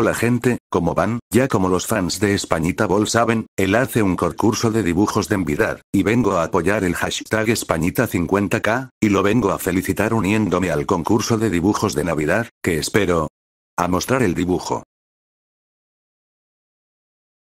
Hola gente, ¿cómo van? Ya como los fans de Españita Ball saben, él hace un concurso de dibujos de envidar, y vengo a apoyar el hashtag Españita50k, y lo vengo a felicitar uniéndome al concurso de dibujos de Navidad, que espero, a mostrar el dibujo.